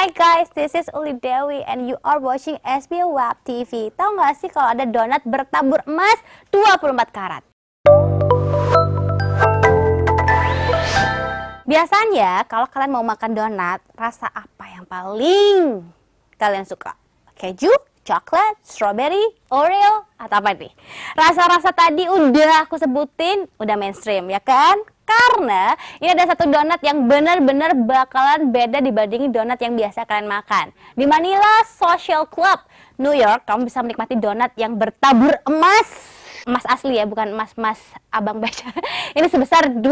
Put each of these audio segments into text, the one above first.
Hi guys, this is Uli Dewi and you are watching SB Web TV. Tahu nggak sih kalau ada donat bertabur emas 24 karat? Biasanya kalau kalian mau makan donat, rasa apa yang paling kalian suka? Keju, coklat, strawberry, Oreo, atau apa nih? Rasa-rasa tadi udah aku sebutin, udah mainstream ya kan? Karena ini ada satu donat yang benar-benar bakalan beda dibandingin donat yang biasa kalian makan. Di Manila Social Club, New York, kamu bisa menikmati donat yang bertabur emas emas asli ya, bukan emas-emas abang baca. Ini sebesar 24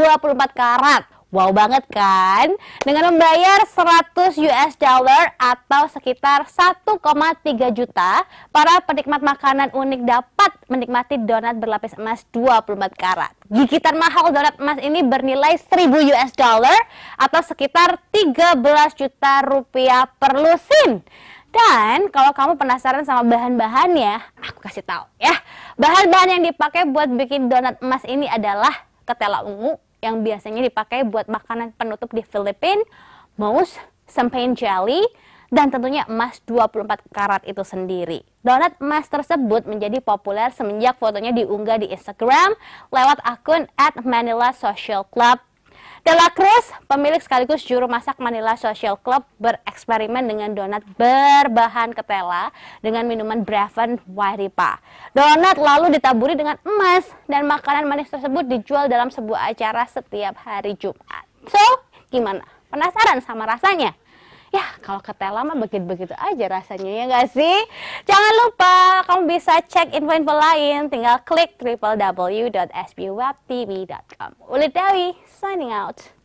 karat. Wow banget kan? Dengan membayar 100 US dollar atau sekitar 1,3 juta, para penikmat makanan unik dapat menikmati donat berlapis emas 24 karat. Gigitan mahal donat emas ini bernilai 1000 US dollar atau sekitar 13 juta rupiah per lusin. Dan kalau kamu penasaran sama bahan-bahannya, aku kasih tahu ya. Bahan-bahan yang dipakai buat bikin donat emas ini adalah ketela ungu, yang biasanya dipakai buat makanan penutup di Filipina, mouse, champagne jelly, dan tentunya emas 24 karat itu sendiri. Donat emas tersebut menjadi populer semenjak fotonya diunggah di Instagram lewat akun at Manila Social Della Cruz, pemilik sekaligus juru masak Manila Social Club, bereksperimen dengan donat berbahan ketela dengan minuman Braven Wairipa. Donat lalu ditaburi dengan emas dan makanan manis tersebut dijual dalam sebuah acara setiap hari Jumat. So, gimana? Penasaran sama rasanya? Ya, kalau ketela mah begitu-begitu aja rasanya ya nggak sih? Jangan lupa kamu bisa cek info-info lain, tinggal klik www.sbwebtv.com. Ulit Dewi, signing out.